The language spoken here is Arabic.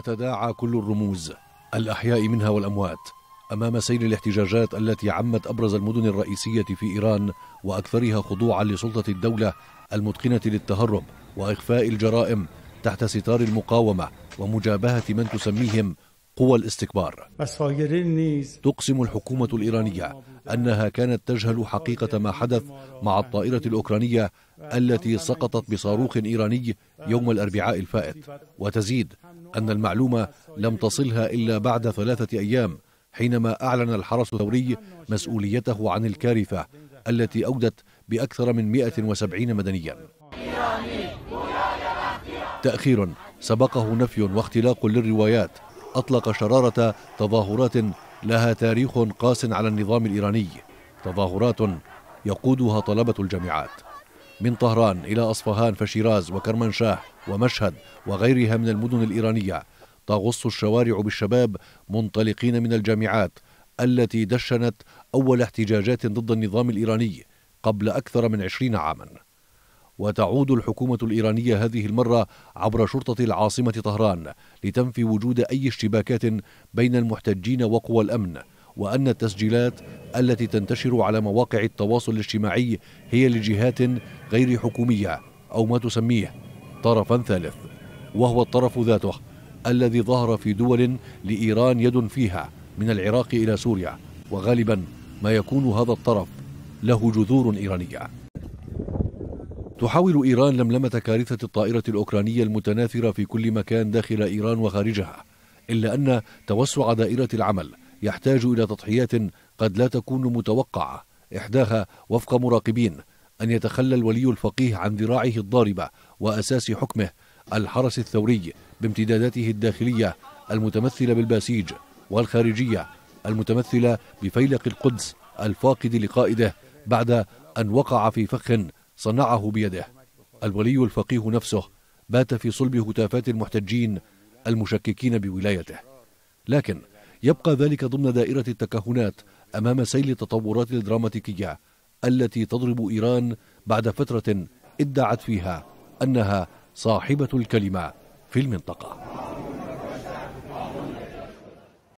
تتداعى كل الرموز الأحياء منها والأموات أمام سيل الاحتجاجات التي عمت أبرز المدن الرئيسية في إيران وأكثرها خضوعا لسلطة الدولة المتقنة للتهرب وإخفاء الجرائم تحت ستار المقاومة ومجابهة من تسميهم قوى الاستكبار تقسم الحكومة الإيرانية أنها كانت تجهل حقيقة ما حدث مع الطائرة الأوكرانية التي سقطت بصاروخ إيراني يوم الأربعاء الفائت وتزيد أن المعلومة لم تصلها إلا بعد ثلاثة أيام حينما أعلن الحرس الثوري مسؤوليته عن الكارثة التي أودت بأكثر من 170 مدنيا تأخير سبقه نفي واختلاق للروايات أطلق شرارة تظاهرات لها تاريخ قاس على النظام الإيراني تظاهرات يقودها طلبة الجامعات من طهران إلى أصفهان فشيراز وكرمانشاه ومشهد وغيرها من المدن الإيرانية تغص الشوارع بالشباب منطلقين من الجامعات التي دشنت أول احتجاجات ضد النظام الإيراني قبل أكثر من عشرين عاما وتعود الحكومة الإيرانية هذه المرة عبر شرطة العاصمة طهران لتنفي وجود أي اشتباكات بين المحتجين وقوى الأمن وأن التسجيلات التي تنتشر على مواقع التواصل الاجتماعي هي لجهات غير حكومية أو ما تسميه طرفا ثالث وهو الطرف ذاته الذي ظهر في دول لإيران يد فيها من العراق إلى سوريا وغالبا ما يكون هذا الطرف له جذور إيرانية تحاول إيران لملمة كارثة الطائرة الأوكرانية المتناثرة في كل مكان داخل إيران وخارجها إلا أن توسع دائرة العمل يحتاج إلى تضحيات قد لا تكون متوقعة إحداها وفق مراقبين أن يتخلى الولي الفقيه عن ذراعه الضاربة وأساس حكمه الحرس الثوري بامتداداته الداخلية المتمثلة بالباسيج والخارجية المتمثلة بفيلق القدس الفاقد لقائده بعد أن وقع في فخ صنعه بيده الولي الفقيه نفسه بات في صلب هتافات المحتجين المشككين بولايته لكن يبقى ذلك ضمن دائرة التكهنات أمام سيل التطورات الدراماتيكية التي تضرب إيران بعد فترة ادعت فيها أنها صاحبة الكلمة في المنطقة